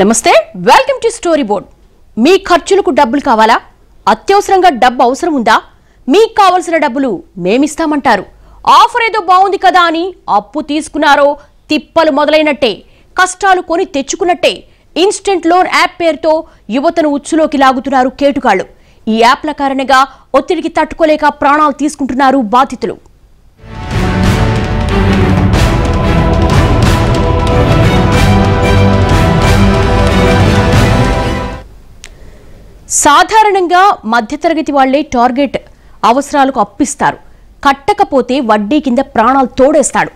నమస్తే welcome to storyboard మీ ఖర్చులకు డబ్బులు కావాలా అత్యవసరంగా డబ్బు అవసరం ఉందా మీకు కావలసిన డబ్బులు మేమిస్తామంటారు ఆఫర్ ఏదో బాగుంది కదా అని అప్పు తీసుకున్నారో తిప్పలు మొదలైనట్టే కష్టాలు కొని తెచ్చుకున్నట్టే ఇన్స్టెంట్ లోన్ యాప్ పేరుతో యువతను ఉచ్చులోకి లాగుతున్నారు కేటుగాళ్లు ఈ యాప్ల కారణంగా ఒత్తిడికి తట్టుకోలేక ప్రాణాలు తీసుకుంటున్నారు బాధితులు సాధారణంగా మధ్యతరగతి వాళ్లే టార్గెట్ అవసరాలకు అప్పిస్తారు కట్టకపోతే వడ్డీ కింద ప్రాణాలు తోడేస్తాడు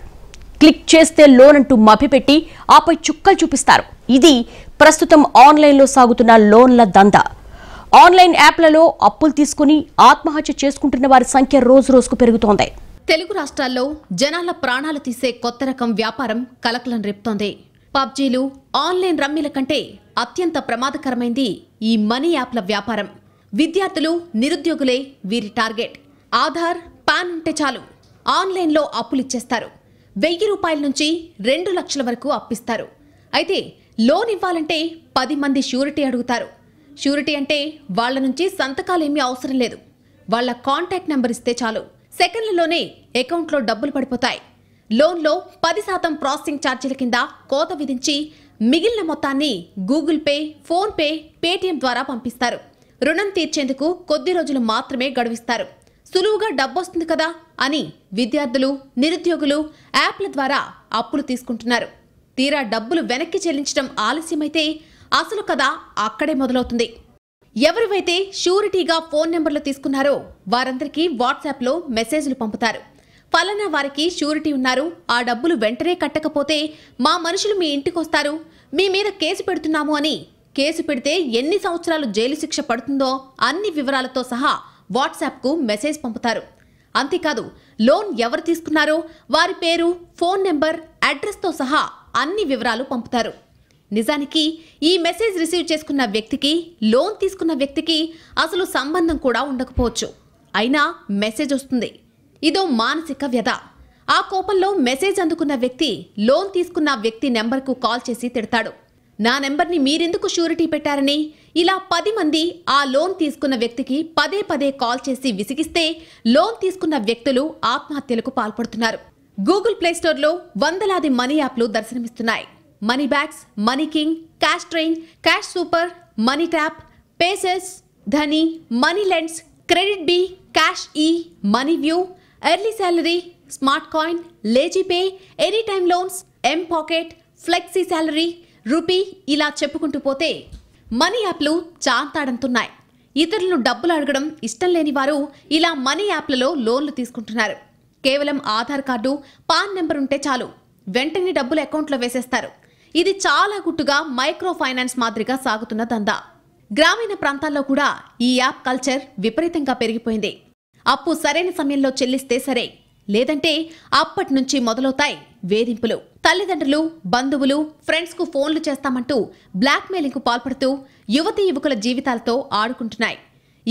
క్లిక్ చేస్తే లోన్ అంటూ మభ్యపెట్టి ఆపై చుక్కలు చూపిస్తారు ఇది ప్రస్తుతం ఆన్లైన్లో సాగుతున్న లోన్ల దందా ఆన్లైన్ యాప్లలో అప్పులు తీసుకుని ఆత్మహత్య చేసుకుంటున్న వారి సంఖ్య రోజు రోజుకు పెరుగుతోంది తెలుగు రాష్ట్రాల్లో జనాల ప్రాణాలు తీసే కొత్త రకం వ్యాపారం కలకలం రెప్తోంది పబ్జీలు ఆన్లైన్ రమ్మీల కంటే అత్యంత ప్రమాదకరమైంది ఈ మనీ యాప్ల వ్యాపారం విద్యార్థులు నిరుద్యోగులే వీరి టార్గెట్ ఆధార్ పాన్ ఉంటే చాలు ఆన్లైన్లో అప్పులిచ్చేస్తారు వెయ్యి రూపాయల నుంచి రెండు లక్షల వరకు అప్పిస్తారు అయితే లోన్ ఇవ్వాలంటే పది మంది షూరిటీ అడుగుతారు షూరిటీ అంటే వాళ్ల నుంచి సంతకాలేమీ అవసరం లేదు వాళ్ల కాంటాక్ట్ నెంబర్ ఇస్తే చాలు సెకండ్లలోనే అకౌంట్లో డబ్బులు పడిపోతాయి లోన్లో పది శాతం ప్రాసెసింగ్ ఛార్జీల కింద కోత విధించి మిగిలిన మొత్తాన్ని గూగుల్ పే ఫోన్పే పేటీఎం ద్వారా పంపిస్తారు రుణం తీర్చేందుకు కొద్ది రోజులు మాత్రమే గడువిస్తారు సులువుగా డబ్బొస్తుంది కదా అని విద్యార్థులు నిరుద్యోగులు యాప్ల ద్వారా అప్పులు తీసుకుంటున్నారు తీరా డబ్బులు వెనక్కి చెల్లించడం ఆలస్యమైతే అసలు కథ అక్కడే మొదలవుతుంది ఎవరివైతే షూరిటీగా ఫోన్ నెంబర్లు తీసుకున్నారో వారందరికీ వాట్సాప్లో మెసేజ్లు పంపుతారు ఫలానా వారికి షూరిటీ ఉన్నారు ఆ డబ్బులు వెంటనే కట్టకపోతే మా మనుషులు మీ ఇంటికొస్తారు మీ మీద కేసు పెడుతున్నాము అని కేసు పెడితే ఎన్ని సంవత్సరాలు జైలు శిక్ష పడుతుందో అన్ని వివరాలతో సహా వాట్సాప్కు మెసేజ్ పంపుతారు అంతేకాదు లోన్ ఎవరు తీసుకున్నారో వారి పేరు ఫోన్ నెంబర్ అడ్రస్తో సహా అన్ని వివరాలు పంపుతారు నిజానికి ఈ మెసేజ్ రిసీవ్ చేసుకున్న వ్యక్తికి లోన్ తీసుకున్న వ్యక్తికి అసలు సంబంధం కూడా ఉండకపోవచ్చు అయినా మెసేజ్ వస్తుంది ఇదో మానసిక వ్యధ ఆ కోపంలో మెసేజ్ అందుకున్న వ్యక్తి లోన్ తీసుకున్న వ్యక్తి నెంబర్కు కాల్ చేసి తిడతాడు నా నెంబర్ని మీరెందుకు షూరిటీ పెట్టారని ఇలా పది మంది ఆ లోన్ తీసుకున్న వ్యక్తికి పదే పదే కాల్ చేసి విసిగిస్తే లోన్ తీసుకున్న వ్యక్తులు ఆత్మహత్యలకు పాల్పడుతున్నారు గూగుల్ ప్లేస్టోర్లో వందలాది మనీ యాప్లు దర్శనమిస్తున్నాయి money bags money king cash train cash super money tap PaySense Dhani money lends credit B cash E money view early salary smart coin pay any time loans M pocket flexi salary rupee ఇలా చెప్పుకుంటూ పోతే money యాప్లు చాంతాడంతున్నాయి ఇతరులను డబ్బులు అడగడం ఇష్టం లేని వారు ఇలా మనీ యాప్లలో లోన్లు తీసుకుంటున్నారు కేవలం ఆధార్ కార్డు పాన్ నెంబర్ ఉంటే చాలు వెంటనే డబ్బులు అకౌంట్లో వేసేస్తారు ఇది చాలా గుట్టుగా మైక్రో ఫైనాన్స్ మాదిరిగా సాగుతున్న దందా గ్రామీణ ప్రాంతాల్లో కూడా ఈ యాప్ కల్చర్ విపరీతంగా పెరిగిపోయింది అప్పు సరైన సమయంలో చెల్లిస్తే సరే లేదంటే అప్పటి నుంచి మొదలవుతాయి వేధింపులు తల్లిదండ్రులు బంధువులు ఫ్రెండ్స్కు ఫోన్లు చేస్తామంటూ బ్లాక్మెయిలింగ్కు పాల్పడుతూ యువతీ యువకుల జీవితాలతో ఆడుకుంటున్నాయి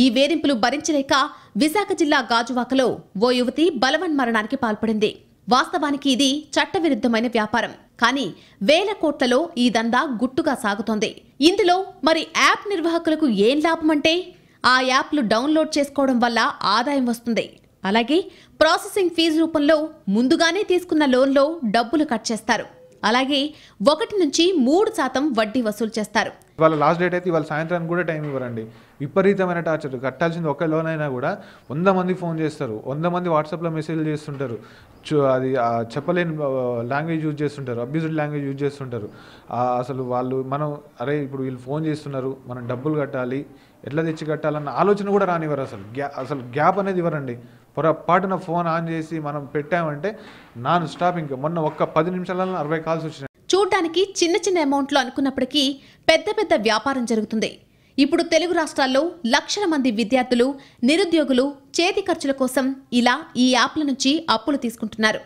ఈ వేధింపులు భరించలేక విశాఖ జిల్లా గాజువాకలో ఓ యువతి బలవన్మరణానికి పాల్పడింది వాస్తవానికి ఇది చట్టవిరుద్ధమైన వ్యాపారం కానీ వేల కోట్లలో ఈ దందా గుట్టుగా సాగుతోంది ఇందులో మరి యాప్ నిర్వాహకులకు ఏం లాభమంటే ఆ యాప్లు డౌన్లోడ్ చేసుకోవడం వల్ల ఆదాయం వస్తుంది అలాగే ప్రాసెసింగ్ ఫీజు రూపంలో ముందుగానే తీసుకున్న లోన్లో డబ్బులు కట్ చేస్తారు అలాగే ఒకటి నుంచి మూడు శాతం వడ్డీ వసూలు చేస్తారు ఇవాళ లాస్ట్ డేట్ అయితే ఇవాళ సాయంత్రానికి కూడా టైం ఇవ్వరండి విపరీతమైన టార్చర్ కట్టాల్సింది ఒక లోన్ అయినా కూడా వంద మంది ఫోన్ చేస్తారు వంద మంది వాట్సాప్లో మెసేజ్లు చేస్తుంటారు అది చెప్పలేని లాంగ్వేజ్ యూజ్ చేస్తుంటారు అబ్యూజ్డ్ లాంగ్వేజ్ యూజ్ చేస్తుంటారు అసలు వాళ్ళు మనం అరే ఇప్పుడు వీళ్ళు ఫోన్ చేస్తున్నారు మనం డబ్బులు కట్టాలి ఎట్లా తెచ్చి కట్టాలన్న ఆలోచన కూడా రానివ్వరు అసలు గ్యా అసలు గ్యాప్ అనేది ఇవ్వరండి పొరపాటున ఫోన్ ఆన్ చేసి మనం పెట్టామంటే నాన్ స్టాప్ ఇంక మొన్న ఒక్క పది నిమిషాలలో అరవై కాల్స్ వచ్చినాయి చూడడానికి చిన్న చిన్న అమౌంట్లో అనుకున్నప్పటికీ పెద్ద పెద్ద వ్యాపారం జరుగుతుంది ఇప్పుడు తెలుగు రాష్ట్రాల్లో లక్షల మంది విద్యార్థులు నిరుద్యోగులు చేతి ఖర్చుల కోసం ఇలా ఈ యాప్ల నుంచి అప్పులు తీసుకుంటున్నారు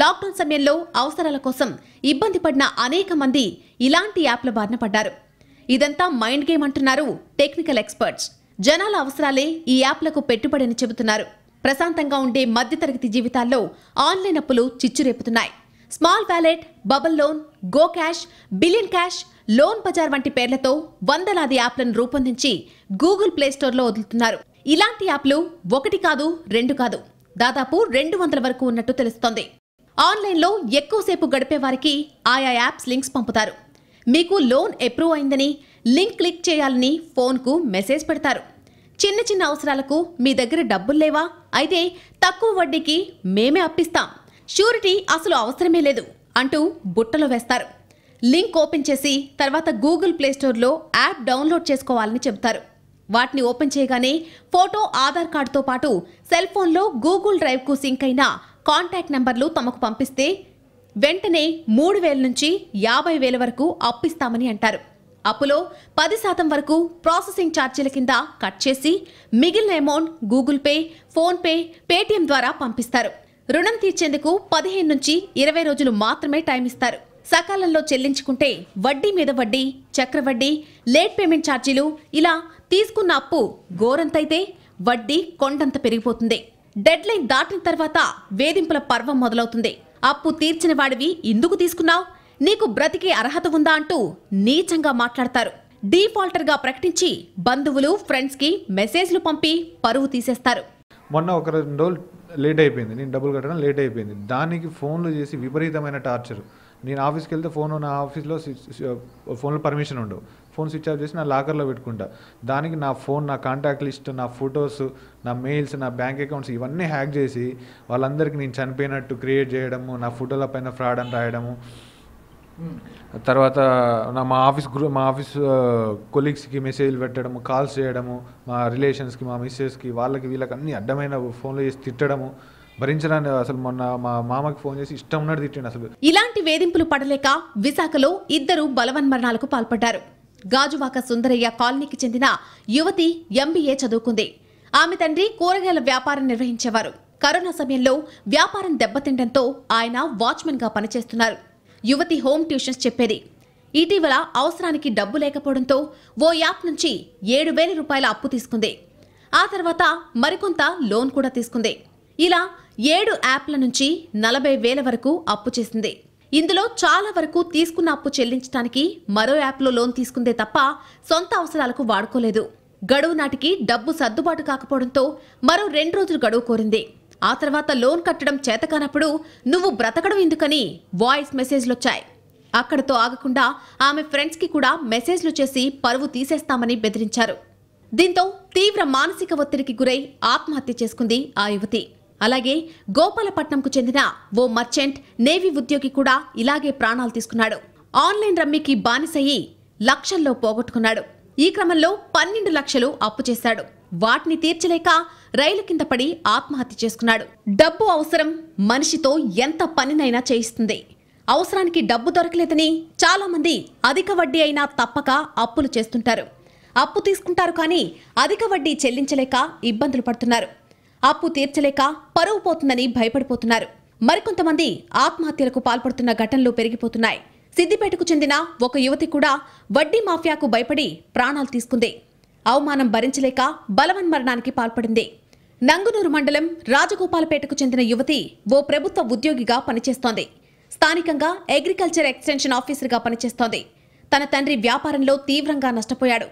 లాక్డౌన్ సమయంలో అవసరాల కోసం ఇబ్బంది పడిన అనేక మంది ఇలాంటి యాప్ల బారిన పడ్డారు ఇదంతా మైండ్ గేమ్ అంటున్నారు టెక్నికల్ ఎక్స్పర్ట్స్ జనాల అవసరాలే ఈ యాప్లకు పెట్టుబడిని చెబుతున్నారు ప్రశాంతంగా ఉండే మధ్యతరగతి జీవితాల్లో ఆన్లైన్ అప్పులు చిచ్చురేపుతున్నాయి small wallet bubble loan go cash billion cash loan bazaar వంటి పేర్లతో వందలాది యాప్లను రూపొందించి గూగుల్ ప్లేస్టోర్లో వదులుతున్నారు ఇలాంటి యాప్లు ఒకటి కాదు రెండు కాదు దాదాపు రెండు వందల వరకు ఉన్నట్టు తెలుస్తోంది ఆన్లైన్లో ఎక్కువసేపు గడిపే వారికి ఆయా యాప్స్ లింక్స్ పంపుతారు మీకు లోన్ అప్రూవ్ అయిందని లింక్ క్లిక్ చేయాలని ఫోన్కు మెసేజ్ పెడతారు చిన్న చిన్న అవసరాలకు మీ దగ్గర డబ్బులు లేవా అయితే తక్కువ వడ్డీకి మేమే అప్పిస్తాం షూరిటీ అసలు అవసరమే లేదు అంటూ బుట్టలో వేస్తారు లింక్ ఓపెన్ చేసి తర్వాత గూగుల్ ప్లేస్టోర్లో యాప్ డౌన్లోడ్ చేసుకోవాలని చెబుతారు వాటిని ఓపెన్ చేయగానే ఫోటో ఆధార్ కార్డుతో పాటు సెల్ ఫోన్లో గూగుల్ డ్రైవ్కు సింక్ అయిన కాంటాక్ట్ నెంబర్లు తమకు పంపిస్తే వెంటనే మూడు వేల నుంచి యాభై వేల వరకు అప్పిస్తామని అంటారు అప్పులో పది శాతం వరకు ప్రాసెసింగ్ ఛార్జీల కింద కట్ చేసి మిగిలిన amount Google pay PhonePe Paytm ద్వారా పంపిస్తారు రుణం తీర్చేందుకు పదిహేను నుంచి ఇరవై రోజులు మాత్రమే టైం ఇస్తారు సకాలంలో చెల్లించుకుంటే వడ్డీ మీద వడ్డీ చక్రవడ్డీ లేట్ పేమెంట్ ఛార్జీలు ఇలా తీసుకున్న అప్పు ఘోరంతైతే వడ్డీ కొండంత పెరిగిపోతుంది డెడ్ లైన్ దాటిన తర్వాత వేధింపుల పర్వం మొదలవుతుంది అప్పు తీర్చిన వాడివి ఎందుకు తీసుకున్నావు నీకు బ్రతికే అర్హత ఉందా అంటూ నీచంగా మాట్లాడతారు డీఫాల్టర్గా ప్రకటించి బంధువులు ఫ్రెండ్స్కి మెసేజ్లు పంపి పరువు తీసేస్తారు మొన్న ఒక రెండు రోజులు లేట్ అయిపోయింది నేను డబ్బులు కట్టడం లేట్ అయిపోయింది దానికి ఫోన్లు చేసి విపరీతమైన టార్చర్ నేను ఆఫీస్కి వెళ్తే ఫోన్ నా ఆఫీస్లో ఫోన్లో పర్మిషన్ ఉండవు ఫోన్ స్విచ్ ఆఫ్ చేసి నా లాకర్లో పెట్టుకుంటా దానికి నా ఫోన్ నా కాంటాక్ట్ లిస్ట్ నా ఫొటోస్ నా మెయిల్స్ నా బ్యాంక్ అకౌంట్స్ ఇవన్నీ హ్యాక్ చేసి వాళ్ళందరికీ నేను చనిపోయినట్టు క్రియేట్ చేయడము నా ఫోటోల పైన ఫ్రాడ్ అని రాయడము hmm. తర్వాత నా మా ఆఫీస్ గ్రూ మా ఆఫీస్ కొలీగ్స్కి మెసేజ్లు పెట్టడము కాల్స్ చేయడము మా రిలేషన్స్కి మా మిస్సెస్కి వాళ్ళకి వీళ్ళకి అన్ని అడ్డమైన ఫోన్లో చేసి తిట్టడము భరించడానికి అసలు మొన్న మా మామకి ఫోన్ చేసి ఇష్టం ఉన్నట్టు తిట్టాను అసలు ఇలాంటి వేధింపులు పడలేక విశాఖలో ఇద్దరు బలవన్మరణాలకు పాల్పడ్డారు గాజువాక సుందరయ్య కాలనీకి చెందిన యువతి ఎంబీఏ చదువుకుంది ఆమె తండ్రి కూరగాయల వ్యాపారం నిర్వహించేవారు కరోనా సమయంలో వ్యాపారం దెబ్బతింటంతో ఆయన వాచ్మెన్గా పనిచేస్తున్నారు యువతి హోమ్ ట్యూషన్స్ చెప్పేది ఇటీవల అవసరానికి డబ్బు లేకపోవడంతో ఓ యాప్ నుంచి ఏడు వేల రూపాయల అప్పు తీసుకుంది ఆ తర్వాత మరికొంత లోన్ కూడా తీసుకుంది ఇలా ఏడు యాప్ల నుంచి నలభై వేల వరకు అప్పు చేసింది ఇందులో చాలా వరకు తీసుకున్న అప్పు చెల్లించడానికి మరో యాప్లో లోన్ తీసుకుందే తప్ప సొంత అవసరాలకు వాడుకోలేదు గడువు నాటికి డబ్బు సర్దుబాటు కాకపోవడంతో మరో రెండు రోజులు గడువు కోరింది ఆ తర్వాత లోన్ కట్టడం చేతకానప్పుడు నువ్వు బ్రతకడం ఎందుకని వాయిస్ మెసేజ్లొచ్చాయి అక్కడతో ఆగకుండా ఆమె ఫ్రెండ్స్కి కూడా మెసేజ్లు చేసి పరువు తీసేస్తామని బెదిరించారు దీంతో తీవ్ర మానసిక ఒత్తిడికి గురై ఆత్మహత్య చేసుకుంది ఆ యువతి అలాగే గోపాలపట్నంకు చెందిన ఓ మర్చెంట్ నేవీ ఉద్యోగి కూడా ఇలాగే ప్రాణాలు తీసుకున్నాడు ఆన్లైన్ రమ్మీకి బానిసయ్యి లక్షల్లో పోగొట్టుకున్నాడు ఈ క్రమంలో పన్నెండు లక్షలు అప్పు చేశాడు వాటిని తీర్చలేక రైలు కింద పడి ఆత్మహత్య చేసుకున్నాడు డబ్బు అవసరం మనిషితో ఎంత పనినైనా చేయిస్తుంది అవసరానికి డబ్బు దొరకలేదని చాలామంది అధిక వడ్డీ అయినా తప్పక అప్పులు చేస్తుంటారు అప్పు తీసుకుంటారు కానీ అధిక వడ్డీ చెల్లించలేక ఇబ్బందులు పడుతున్నారు అప్పు తీర్చలేక పరువు పోతుందని భయపడిపోతున్నారు మరికొంతమంది ఆత్మహత్యలకు పాల్పడుతున్న ఘటనలు పెరిగిపోతున్నాయి సిద్దిపేటకు చెందిన ఒక యువతి కూడా వడ్డీ మాఫియాకు భయపడి ప్రాణాలు తీసుకుంది అవమానం భరించలేక బలవన్మరణానికి పాల్పడింది నంగునూరు మండలం రాజగోపాలపేటకు చెందిన యువతి ఓ ప్రభుత్వ ఉద్యోగిగా పనిచేస్తోంది స్థానికంగా అగ్రికల్చర్ ఎక్స్టెన్షన్ ఆఫీసర్గా పనిచేస్తోంది తన తండ్రి వ్యాపారంలో తీవ్రంగా నష్టపోయాడు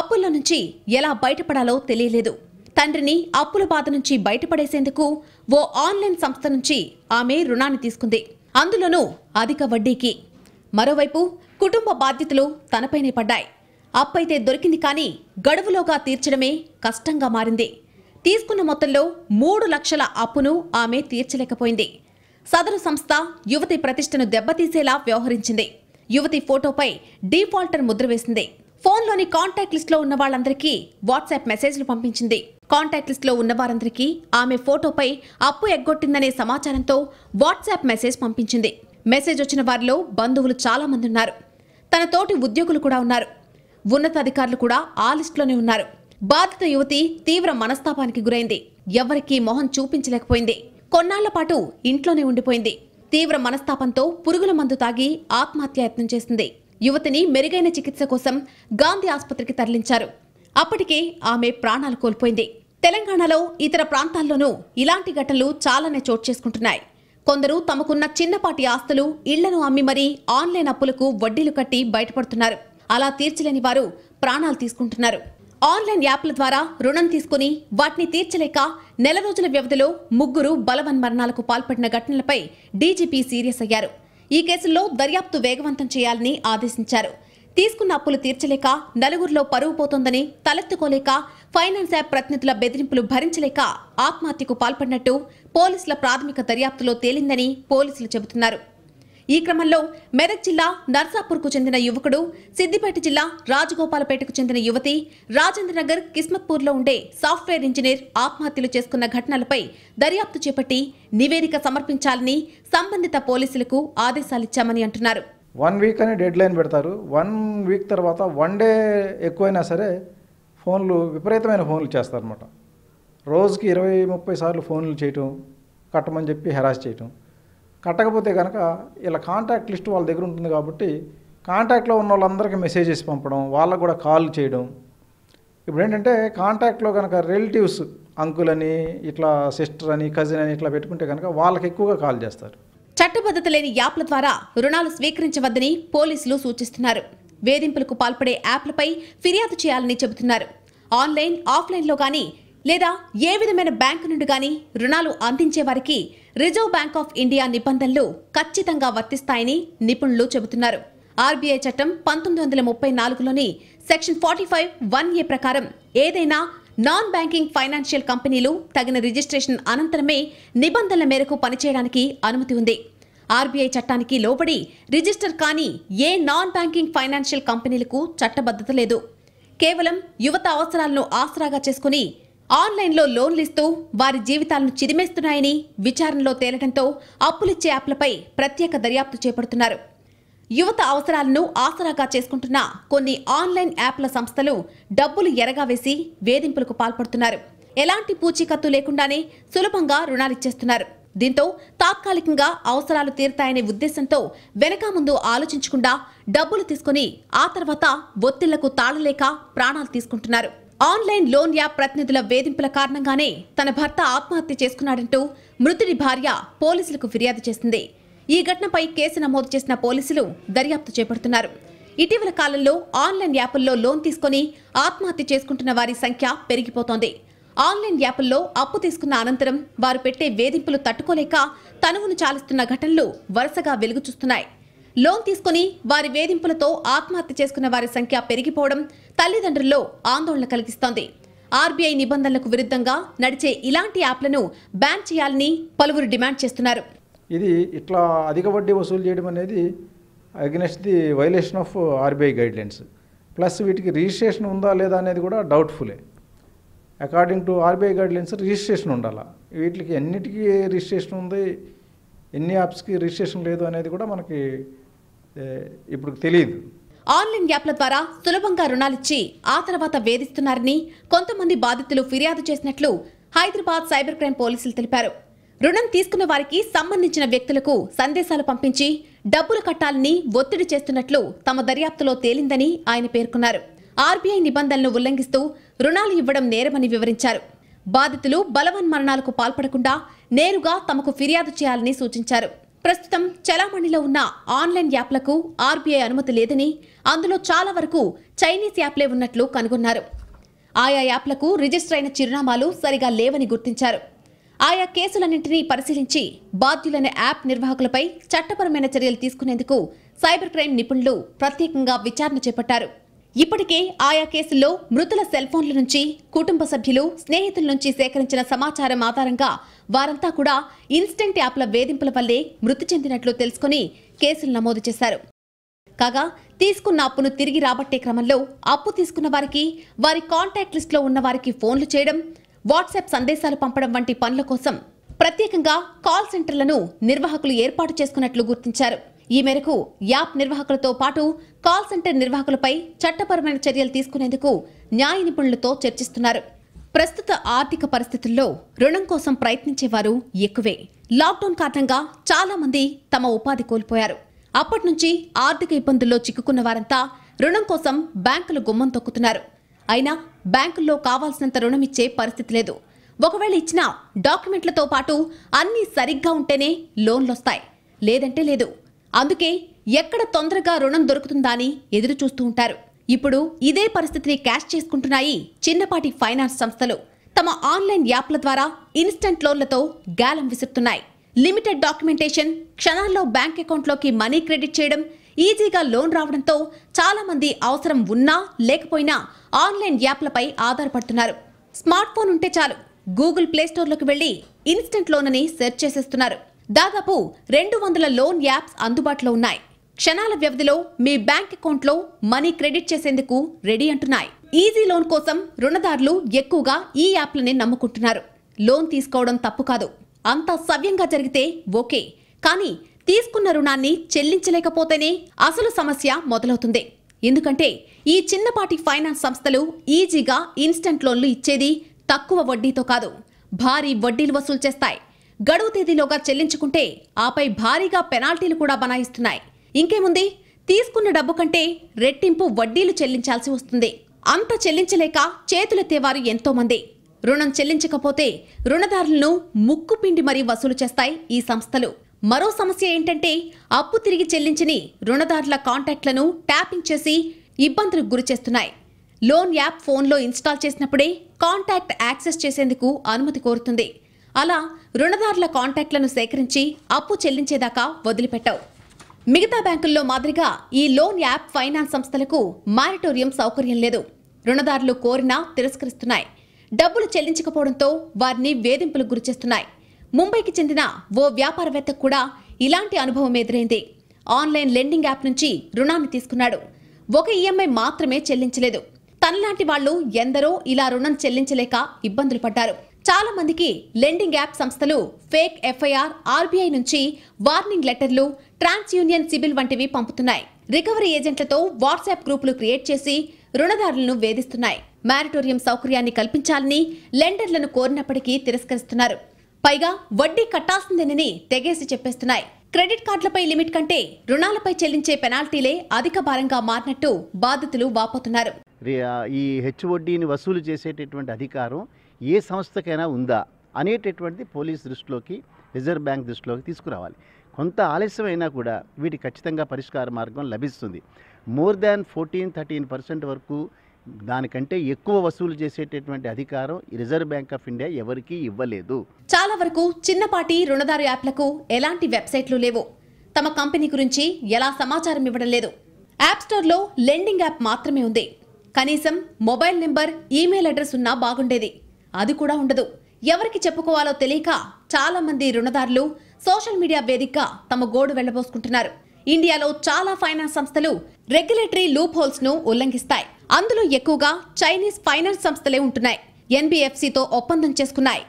అప్పుల నుంచి ఎలా బయటపడాలో తెలియలేదు తండ్రిని అప్పుల బాధ నుంచి బయటపడేసేందుకు ఓ ఆన్లైన్ సంస్థ నుంచి ఆమె రుణాన్ని తీసుకుంది అందులోనూ అధిక వడ్డీకి మరోవైపు కుటుంబ బాధ్యతలు తనపైనే పడ్డాయి అప్పైతే దొరికింది కానీ గడువులోగా తీర్చడమే కష్టంగా మారింది తీసుకున్న మొత్తంలో మూడు లక్షల అప్పును ఆమె తీర్చలేకపోయింది సదరు సంస్థ యువతి ప్రతిష్టను దెబ్బతీసేలా వ్యవహరించింది యువతి ఫోటోపై డీఫాల్టర్ ముద్ర వేసింది ఫోన్లోని కాంటాక్ట్ లిస్టులో ఉన్న వాళ్ళందరికీ వాట్సాప్ మెసేజ్లు పంపించింది కాంటాక్ట్ లిస్ట్లో ఉన్న వారందరికీ ఆమె ఫోటోపై అప్పు ఎగ్గొట్టిందనే సమాచారంతో వాట్సాప్ మెసేజ్ పంపించింది మెసేజ్ వచ్చిన వారిలో బంధువులు చాలామంది ఉన్నారు తన తోటి ఉద్యోగులు కూడా ఉన్నారు ఉన్నతాధికారులు కూడా ఆ లిస్టులోనే ఉన్నారు బాధిత యువతి తీవ్ర మనస్తాపానికి గురైంది ఎవరికీ మొహం చూపించలేకపోయింది కొన్నాళ్ల పాటు ఇంట్లోనే ఉండిపోయింది తీవ్ర మనస్తాపంతో పురుగుల మందు తాగి ఆత్మహత్యాయత్నం చేసింది యువతిని మెరుగైన చికిత్స కోసం గాంధీ ఆసుపత్రికి తరలించారు అప్పటికే ఆమె ప్రాణాలు కోల్పోయింది తెలంగాణలో ఇతర ప్రాంతాల్లోనూ ఇలాంటి ఘటనలు చాలానే చోటు చేసుకుంటున్నాయి కొందరు తమకున్న చిన్నపాటి ఆస్తులు ఇళ్లను అమ్మి మరీ ఆన్లైన్ అప్పులకు వడ్డీలు కట్టి బయటపడుతున్నారు అలా తీర్చలేని వారు ప్రాణాలు తీసుకుంటున్నారు ఆన్లైన్ యాప్ల ద్వారా రుణం తీసుకుని వాటిని తీర్చలేక నెల రోజుల వ్యవధిలో ముగ్గురు బలవన్ మరణాలకు పాల్పడిన ఘటనలపై డీజీపీ సీరియస్ అయ్యారు ఈ కేసుల్లో దర్యాప్తు వేగవంతం చేయాలని ఆదేశించారు తీసుకున్న అప్పులు తీర్చలేక నలుగురిలో పరువు పోతోందని తలెత్తుకోలేక ఫైనాన్స్ యాప్ ప్రతినిధుల బెదిరింపులు భరించలేక ఆత్మహత్యకు పాల్పడినట్టు పోలీసుల ప్రాథమిక దర్యాప్తులో తేలిందని పోలీసులు చెబుతున్నారు ఈ క్రమంలో మెదక్ జిల్లా నర్సాపూర్కు చెందిన యువకుడు సిద్దిపేట జిల్లా రాజగోపాలపేటకు చెందిన యువతి రాజేంద్రనగర్ కిస్మత్పూర్లో ఉండే సాఫ్ట్వేర్ ఇంజనీర్ ఆత్మహత్యలు చేసుకున్న ఘటనలపై దర్యాప్తు చేపట్టి నివేదిక సమర్పించాలని సంబంధిత పోలీసులకు ఆదేశాలిచ్చామని అంటున్నారు వన్ వీక్ అని డెడ్ లైన్ పెడతారు వన్ వీక్ తర్వాత వన్ డే ఎక్కువైనా సరే ఫోన్లు విపరీతమైన ఫోన్లు చేస్తారనమాట రోజుకి ఇరవై ముప్పై సార్లు ఫోన్లు చేయటం కట్టమని చెప్పి హెరాస్ చేయటం కట్టకపోతే కనుక ఇలా కాంటాక్ట్ లిస్ట్ వాళ్ళ దగ్గర ఉంటుంది కాబట్టి కాంటాక్ట్లో ఉన్న వాళ్ళందరికీ మెసేజెస్ పంపడం వాళ్ళకు కూడా కాల్ చేయడం ఇప్పుడు ఏంటంటే కాంటాక్ట్లో కనుక రిలేటివ్స్ అంకుల్ అని ఇట్లా సిస్టర్ అని కజిన్ అని ఇట్లా పెట్టుకుంటే కనుక వాళ్ళకి ఎక్కువగా కాల్ చేస్తారు చట్టబద్ధత లేని యాప్ల ద్వారా రుణాలు స్వీకరించవద్దని పోలీసులు సూచిస్తున్నారు వేధింపులకు పాల్పడే యాప్లపై ఫిర్యాదు చేయాలని చెబుతున్నారు ఆన్లైన్ ఆఫ్లైన్లో కానీ లేదా ఏ విధమైన బ్యాంకు నుండి కానీ రుణాలు అందించే వారికి రిజర్వ్ బ్యాంక్ ఆఫ్ ఇండియా నిబంధనలు ఖచ్చితంగా వర్తిస్తాయని నిపుణులు చెబుతున్నారు ఆర్బీఐ చట్టం పంతొమ్మిది వందల ముప్పై నాలుగులోని section forty five one A ప్రకారం ఏదైనా నాన్ బ్యాంకింగ్ ఫైనాన్షియల్ కంపెనీలు తగిన రిజిస్ట్రేషన్ అనంతరమే నిబంధనల మేరకు పనిచేయడానికి అనుమతి ఉంది ఆర్బీఐ చట్టానికి లోబడి రిజిస్టర్ కాని ఏ నాన్ బ్యాంకింగ్ ఫైనాన్షియల్ కంపెనీలకు చట్టబద్ధత లేదు కేవలం యువత అవసరాలను ఆసరాగా చేసుకుని ఆన్లైన్లో లోన్లు ఇస్తూ వారి జీవితాలను చిదిమేస్తున్నాయని విచారణలో తేలడంతో అప్పులిచ్చే యాప్లపై ప్రత్యేక దర్యాప్తు చేపడుతున్నారు యువత అవసరాలను ఆసరాగా చేసుకుంటున్న కొన్ని ఆన్లైన్ యాప్ల సంస్థలు డబ్బులు ఎరగా వేసి వేధింపులకు పాల్పడుతున్నారు ఎలాంటి పూచీకత్తు లేకుండానే సులభంగా రుణాలిచ్చేస్తున్నారు దీంతో తాత్కాలికంగా అవసరాలు తీరుతాయనే ఉద్దేశంతో వెనక ముందు ఆలోచించకుండా డబ్బులు తీసుకుని ఆ తర్వాత ఒత్తిళ్లకు తాళలేక ప్రాణాలు తీసుకుంటున్నారు ఆన్లైన్ లోన్ యాప్ ప్రతినిధుల వేధింపుల కారణంగానే తన భర్త ఆత్మహత్య చేసుకున్నాడంటూ మృతుడి భార్య పోలీసులకు ఫిర్యాదు చేసింది ఈ ఘటనపై కేసు నమోదు చేసిన పోలీసులు దర్యాప్తు చేపడుతున్నారు ఇటీవల కాలంలో ఆన్లైన్ యాప్ల్లో లోన్ తీసుకుని ఆత్మహత్య చేసుకుంటున్న వారి సంఖ్య పెరిగిపోతోంది ఆన్లైన్ యాప్ల్లో అప్పు తీసుకున్న అనంతరం వారు పెట్టే వేధింపులు తట్టుకోలేక తనువును చాలిస్తున్న ఘటనలు వరుసగా వెలుగుచూస్తున్నాయి లోన్ తీసుకుని వారి వేధింపులతో ఆత్మహత్య చేసుకున్న వారి సంఖ్య పెరిగిపోవడం తల్లిదండ్రుల్లో ఆందోళన కలిగిస్తోంది ఆర్బీఐ నిబంధనలకు విరుద్ధంగా నడిచే ఇలాంటి యాప్లను బ్యాన్ చేయాలని పలువురు డిమాండ్ చేస్తున్నారు ఇది ఇట్లా అధిక వడ్డీ వసూలు చేయడం అనేది against the violation of RBI guidelines plus వీటికి రిజిస్ట్రేషన్ ఉందా లేదా అనేది కూడా డౌట్ఫులే according to RBI guidelines registration ఉండాలా వీటికి ఎన్నిటికీ రిజిస్ట్రేషన్ ఉంది ఎన్ని యాప్స్కి రిజిస్ట్రేషన్ లేదు అనేది కూడా మనకి ఇప్పుడు తెలియదు ఆన్లైన్ యాప్ల ద్వారా సులభంగా రుణాలిచ్చి ఆ తర్వాత వేధిస్తున్నారని కొంతమంది బాధితులు ఫిర్యాదు చేసినట్లు హైదరాబాద్ సైబర్ క్రైమ్ పోలీసులు తెలిపారు రుణం తీసుకున్న వారికి సంబంధించిన వ్యక్తులకు సందేశాలు పంపించి డబ్బులు కట్టాలని ఒత్తిడి చేస్తున్నట్లు తమ దర్యాప్తులో తేలిందని ఆయన పేర్కొన్నారు ఆర్బీఐ నిబంధనలను ఉల్లంఘిస్తూ రుణాలు ఇవ్వడం నేరమని వివరించారు బాధితులు బలవన్మరణాలకు పాల్పడకుండా నేరుగా తమకు ఫిర్యాదు చేయాలని సూచించారు ప్రస్తుతం చలామణిలో ఉన్న ఆన్లైన్ యాప్లకు ఆర్బీఐ అనుమతి లేదని అందులో చాలా వరకు చైనీస్ యాప్లే ఉన్నట్లు కనుగొన్నారు ఆయా యాప్లకు రిజిస్టర్ అయిన చిరునామాలు సరిగా లేవని గుర్తించారు ఆయా కేసులన్నింటినీ పరిశీలించి బాధ్యులైన యాప్ నిర్వాహకులపై చట్టపరమైన చర్యలు తీసుకునేందుకు సైబర్ క్రైమ్ నిపుణులు ప్రత్యేకంగా విచారణ చేపట్టారు ఇప్పటికే ఆయా కేసుల్లో మృతుల సెల్ ఫోన్ల నుంచి కుటుంబ సభ్యులు స్నేహితుల నుంచి సేకరించిన సమాచారం ఆధారంగా వారంతా కూడా ఇన్స్టెంట్ యాప్ల వేధింపుల వల్లే మృతి చెందినట్లు తెలుసుకుని కేసులు నమోదు చేశారు కాగా తీసుకున్న అప్పును తిరిగి రాబట్టే క్రమంలో అప్పు తీసుకున్న వారికి వారి కాంటాక్ట్ లిస్టులో ఉన్న వారికి ఫోన్లు చేయడం వాట్సాప్ సందేశాలు పంపడం వంటి పనుల కోసం ప్రత్యేకంగా కాల్ సెంటర్లను నిర్వాహకులు ఏర్పాటు చేసుకున్నట్లు గుర్తించారు ఈ మేరకు యాప్ నిర్వాహకులతో పాటు కాల్ సెంటర్ నిర్వాహకులపై చట్టపరమైన చర్యలు తీసుకునేందుకు న్యాయ నిపుణులతో చర్చిస్తున్నారు ప్రస్తుత ఆర్థిక పరిస్థితుల్లో రుణం కోసం ప్రయత్నించేవారు ఎక్కువే లాక్డౌన్ కారణంగా చాలా మంది తమ ఉపాధి కోల్పోయారు అప్పటి నుంచి ఆర్థిక ఇబ్బందుల్లో చిక్కుకున్న వారంతా రుణం కోసం బ్యాంకులు గుమ్మం తొక్కుతున్నారు అయినా బ్యాంకుల్లో కావాల్సినంత రుణం ఇచ్చే పరిస్థితి లేదు ఒకవేళ ఇచ్చిన డాక్యుమెంట్లతో పాటు అన్నీ సరిగ్గా ఉంటేనే లోన్లొస్తాయి లేదంటే లేదు అందుకే ఎక్కడ తొందరగా రుణం దొరుకుతుందా అని ఎదురు చూస్తూ ఉంటారు ఇప్పుడు ఇదే పరిస్థితిని క్యాష్ చేసుకుంటున్నాయి చిన్నపాటి ఫైనాన్స్ సంస్థలు తమ ఆన్లైన్ యాప్ల ద్వారా ఇన్స్టంట్ లోన్లతో గాలం విసురుతున్నాయి లిమిటెడ్ డాక్యుమెంటేషన్ క్షణాల్లో బ్యాంక్ అకౌంట్లోకి మనీ క్రెడిట్ చేయడం ఈజీగా లోన్ రావడంతో చాలామంది అవసరం ఉన్నా లేకపోయినా ఆన్లైన్ యాప్లపై ఆధారపడుతున్నారు స్మార్ట్ ఫోన్ ఉంటే చాలు గూగుల్ ప్లేస్టోర్లోకి వెళ్ళి ఇన్స్టెంట్ లోన్ అని సెర్చ్ చేసేస్తున్నారు దాదాపు రెండు వందల లోన్ యాప్స్ అందుబాటులో ఉన్నాయి క్షణాల వ్యవధిలో మీ బ్యాంక్ అకౌంట్లో మనీ క్రెడిట్ చేసేందుకు రెడీ అంటున్నాయి ఈజీ లోన్ కోసం రుణదారులు ఎక్కువగా ఈ యాప్లనే నమ్ముకుంటున్నారు లోన్ తీసుకోవడం తప్పు కాదు అంతా సవ్యంగా జరిగితే ఓకే కానీ తీసుకున్న రుణాన్ని చెల్లించలేకపోతేనే అసలు సమస్య మొదలవుతుంది ఎందుకంటే ఈ చిన్నపాటి ఫైనాన్స్ సంస్థలు ఈజీగా ఇన్స్టంట్ లోన్లు ఇచ్చేది తక్కువ వడ్డీతో కాదు భారీ వడ్డీలు వసూలు చేస్తాయి గడువు తేదీలోగా చెల్లించుకుంటే ఆపై భారీగా పెనాల్టీలు కూడా బనాయిస్తున్నాయి ఇంకేముంది తీసుకున్న డబ్బు కంటే రెట్టింపు వడ్డీలు చెల్లించాల్సి వస్తుంది అంత చెల్లించలేక చేతులెత్తేవారు ఎంతోమంది రుణం చెల్లించకపోతే రుణదారులను ముక్కుపిండి మరీ వసూలు చేస్తాయి ఈ సంస్థలు మరో సమస్య ఏంటంటే అప్పు తిరిగి చెల్లించని రుణదారుల కాంటాక్ట్లను ట్యాపింగ్ చేసి ఇబ్బందులకు గురిచేస్తున్నాయి లోన్ యాప్ ఫోన్లో ఇన్స్టాల్ చేసినప్పుడే కాంటాక్ట్ యాక్సెస్ చేసేందుకు అనుమతి కోరుతుంది అలా రుణదారుల కాంటాక్ట్లను సేకరించి అప్పు చెల్లించేదాకా వదిలిపెట్టవు మిగతా బ్యాంకుల్లో మాదిరిగా ఈ లోన్ యాప్ ఫైనాన్స్ సంస్థలకు మారిటోరియం సౌకర్యం లేదు రుణదారులు కోరినా తిరస్కరిస్తున్నాయి డబ్బులు చెల్లించకపోవడంతో వారిని వేధింపులకు గురిచేస్తున్నాయి ముంబైకి చెందిన ఓ వ్యాపారవేత్త కూడా ఇలాంటి అనుభవం ఎదురైంది ఆన్లైన్ లెండింగ్ యాప్ నుంచి రుణాన్ని తీసుకున్నాడు ఒక ఈఎంఐ మాత్రమే చెల్లించలేదు తనలాంటి వాళ్ళు ఎందరో ఇలా రుణం చెల్లించలేక ఇబ్బందులు పడ్డారు చాలా మందికి లెండింగ్ యాప్ సంస్థలు ఫేక్ ఎఫ్ఐఆర్ ఆర్బీఐ నుంచి వార్నింగ్ లెటర్లు ట్రాన్స్ యూనియన్ సిబిల్ వంటివి పంపుతున్నాయి రికవరీ ఏజెంట్లతో వాట్సాప్ గ్రూపులు క్రియేట్ చేసి రుణదారులను వేధిస్తున్నాయి మారిటోరియం సౌకర్యాన్ని కల్పించాలని లెండర్లను కోరినప్పటికీ తిరస్కరిస్తున్నారు పైగా వడ్డీ కట్టాల్సిందేనని తెగేసి చెప్పేస్తున్నాయి క్రెడిట్ కార్డులపై లిమిట్ కంటే రుణాలపై చెల్లించే పెనాల్టీలే అధిక భారంగా మారినట్టు బాధితులు వాపోతున్నారు ఈ హెచ్చు వడ్డీని వసూలు చేసేటటువంటి అధికారం ఏ సంస్థకైనా ఉందా అనేటటువంటిది పోలీస్ దృష్టిలోకి రిజర్వ్ బ్యాంక్ దృష్టిలోకి తీసుకురావాలి కొంత ఆలస్యమైనా కూడా వీటి ఖచ్చితంగా పరిష్కార మార్గం లభిస్తుంది more than fourteen thirteen percent వరకు దానికంటే ఎక్కువ వసూలు చేసేటటువంటి అధికారం రిజర్వ్ బ్యాంక్ ఆఫ్ ఇండియా ఎవరికీ ఇవ్వలేదు చాలా వరకు చిన్నపాటి రుణదారు యాప్లకు ఎలాంటి వెబ్సైట్లు లేవు తమ కంపెనీ గురించి ఎలా సమాచారం ఇవ్వడం లేదు యాప్ స్టోర్లో లెండింగ్ యాప్ మాత్రమే ఉంది కనీసం మొబైల్ నెంబర్ ఈమెయిల్ అడ్రస్ ఉన్నా బాగుండేది అది కూడా ఉండదు ఎవరికి చెప్పుకోవాలో తెలియక చాలా మంది రుణదారులు సోషల్ మీడియా వేదిక తమ గోడు వెళ్లబోసుకుంటున్నారు ఇండియాలో చాలా ఫైనాన్స్ సంస్థలు రెగ్యులేటరీ లూప్ హోల్స్ ను ఉల్లంఘిస్తాయి అందులో ఎక్కువగా చైనీస్ ఫైనాన్స్ సంస్థలే ఉంటున్నాయి ఎన్బిఎఫ్సితో ఒప్పందం చేసుకున్నాయి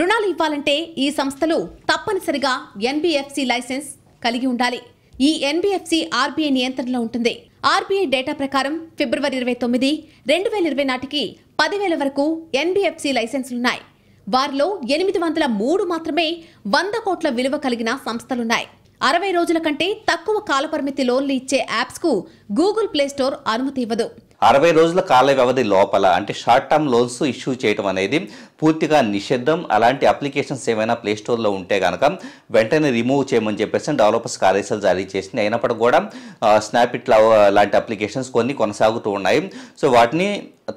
రుణాలు ఇవ్వాలంటే ఈ సంస్థలు తప్పనిసరిగా ఎన్బిఎఫ్సి లైసెన్స్ కలిగి ఉండాలి ఈ ఎన్బిఎఫ్సి ఆర్బీఐ నియంత్రణలో ఉంటుంది ఆర్బీఐ డేటా ప్రకారం ఫిబ్రవరి ఇరవై తొమ్మిది రెండు వేల ఇరవై నాటికి పదివేల వరకు ఎన్బిఎఫ్సి లైసెన్సులున్నాయి వారిలో ఎనిమిది వందల మూడు మాత్రమే వంద కోట్ల విలువ కలిగిన సంస్థలున్నాయి అరవై రోజుల కంటే తక్కువ కాలపరిమితి లోన్లు ఇచ్చే యాప్స్కు గూగుల్ ప్లేస్టోర్ అనుమతి ఇవ్వదు అరవై రోజుల కాల వ్యవధి లోపల అంటే షార్ట్ టర్మ్ లోన్స్ ఇష్యూ చేయడం అనేది పూర్తిగా నిషిద్ధం అలాంటి అప్లికేషన్స్ ఏమైనా ప్లేస్టోర్లో ఉంటే కనుక వెంటనే రిమూవ్ చేయమని చెప్పేసి డెవలపర్స్ కార్యశాల జారీ చేసింది అయినప్పటికీ కూడా స్నాప్ట్ లాంటి అప్లికేషన్స్ కొన్ని కొనసాగుతూ ఉన్నాయి సో వాటిని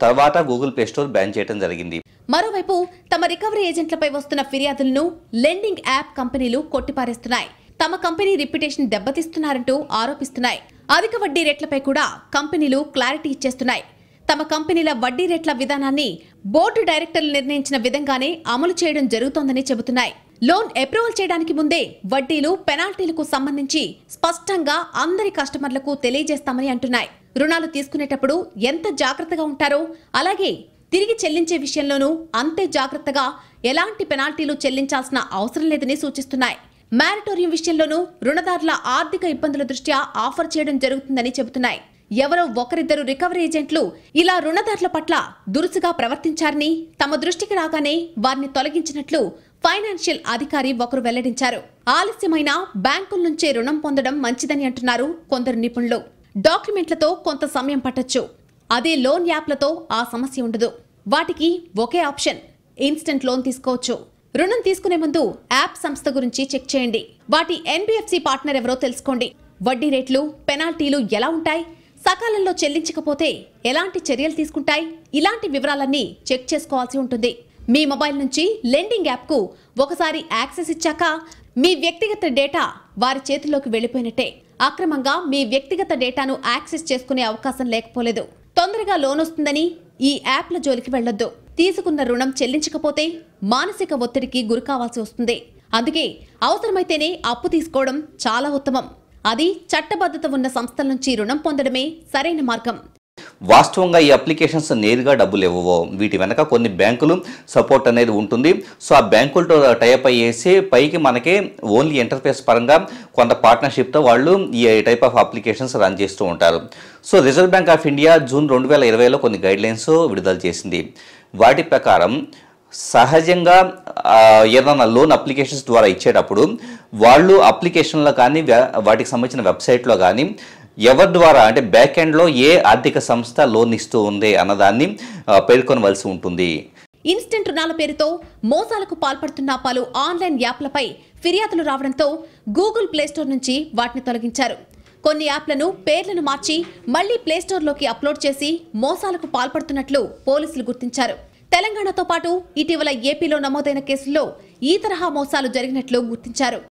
తర్వాత గూగుల్ ప్లే స్టోర్ బ్యాన్ చేయడం జరిగింది మరోవైపు తమ రికవరీ ఏజెంట్లపై వస్తున్న ఫిర్యాదులను లెండింగ్ యాప్ కంపెనీలు కొట్టిపారేస్తున్నాయి తమ కంపెనీ రిప్యుటేషన్ దెబ్బతీస్తున్నారంటూ ఆరోపిస్తున్నాయి అధిక వడ్డీ రేట్లపై కూడా కంపెనీలు క్లారిటీ ఇచ్చేస్తున్నాయి తమ కంపెనీల వడ్డీ రేట్ల విధానాన్ని బోర్డు డైరెక్టర్లు నిర్ణయించిన విధంగానే అమలు చేయడం జరుగుతోందని చెబుతున్నాయి లోన్ అప్రూవల్ చేయడానికి ముందే వడ్డీలు పెనాల్టీలకు సంబంధించి స్పష్టంగా అందరి కస్టమర్లకు తెలియజేస్తామని అంటున్నాయి రుణాలు తీసుకునేటప్పుడు ఎంత జాగ్రత్తగా ఉంటారో అలాగే తిరిగి చెల్లించే విషయంలోనూ అంతే జాగ్రత్తగా ఎలాంటి పెనాల్టీలు చెల్లించాల్సిన అవసరం లేదని సూచిస్తున్నాయి మారిటోరియం విషయంలోనూ రుణదారుల ఆర్థిక ఇబ్బందుల దృష్ట్యా ఆఫర్ చేయడం జరుగుతుందని చెబుతున్నాయి ఎవరో ఒకరిద్దరు రికవరీ ఏజెంట్లు ఇలా రుణదారుల పట్ల దురుసుగా ప్రవర్తించారని తమ దృష్టికి రాగానే వారిని తొలగించినట్లు ఫైనాన్షియల్ అధికారి ఒకరు వెల్లడించారు ఆలస్యమైన బ్యాంకుల నుంచే రుణం పొందడం మంచిదని అంటున్నారు కొందరు నిపుణులు డాక్యుమెంట్లతో కొంత సమయం పట్టచ్చు అదే లోన్ యాప్లతో ఆ సమస్య ఉండదు వాటికి ఒకే ఆప్షన్ ఇన్స్టెంట్ లోన్ తీసుకోవచ్చు రుణం తీసుకునే ముందు యాప్ సంస్థ గురించి చెక్ చేయండి వాటి ఎన్బిఎఫ్సి పార్ట్నర్ ఎవరో తెలుసుకోండి వడ్డీ రేట్లు పెనాల్టీలు ఎలా ఉంటాయి సకాలంలో చెల్లించకపోతే ఎలాంటి చర్యలు తీసుకుంటాయి ఇలాంటి వివరాలన్నీ చెక్ చేసుకోవాల్సి ఉంటుంది మీ మొబైల్ నుంచి లెండింగ్ యాప్కు ఒకసారి యాక్సెస్ ఇచ్చాక మీ వ్యక్తిగత డేటా వారి చేతిలోకి వెళ్ళిపోయినట్టే అక్రమంగా మీ వ్యక్తిగత డేటాను యాక్సెస్ చేసుకునే అవకాశం లేకపోలేదు తొందరగా లోన్ వస్తుందని ఈ యాప్ల జోలికి వెళ్లొద్దు తీసుకున్న రుణం చెల్లించకపోతే మానసిక ఒత్తిడికి గురికావాల్సి వస్తుంది అందుకే అవసరమైతేనే అప్పు తీసుకోవడం చాలా ఉత్తమం అది చట్టబద్ధత ఉన్న సంస్థల నుంచి రుణం పొందడమే సరైన మార్గం వాస్తవంగా ఈ అప్లికేషన్స్ నేరుగా డబ్బులు ఇవ్వవు వీటి వెనక కొన్ని బ్యాంకులు సపోర్ట్ అనేది ఉంటుంది సో ఆ బ్యాంకులతో టైప్ అయ్యేసి పైకి మనకి ఓన్లీ ఇంటర్ఫేస్ పరంగా కొంత పార్ట్నర్షిప్తో వాళ్ళు ఈ టైప్ ఆఫ్ అప్లికేషన్స్ రన్ చేస్తూ ఉంటారు so Reserve Bank of India June రెండు వేల ఇరవైలో కొన్ని గైడ్లైన్స్ విడుదల చేసింది వాటి ప్రకారం సహజంగా ఏదైనా లోన్ అప్లికేషన్స్ ద్వారా ఇచ్చేటప్పుడు వాళ్ళు అప్లికేషన్లో కానీ వాటికి సంబంధించిన వెబ్సైట్లో కానీ ఎవరి ద్వారా అంటే బ్యాక్ ఎండ్లో ఏ ఆర్థిక సంస్థ లోన్ ఇస్తూ ఉంది అన్నదాన్ని పేర్కొనవలసి ఉంటుంది ఇన్స్టెంట్ రుణాల పేరుతో మోసాలకు పాల్పడుతున్న పలు ఆన్లైన్ యాప్లపై ఫిర్యాదులు రావడంతో గూగుల్ ప్లేస్టోర్ నుంచి వాటిని తొలగించారు కొన్ని యాప్లను పేర్లను మార్చి మళ్లీ ప్లేస్టోర్లోకి అప్లోడ్ చేసి మోసాలకు పాల్పడుతున్నట్లు పోలీసులు గుర్తించారు తెలంగాణతో పాటు ఇటీవల ఏపీలో నమోదైన కేసుల్లో ఈ తరహా మోసాలు జరిగినట్లు గుర్తించారు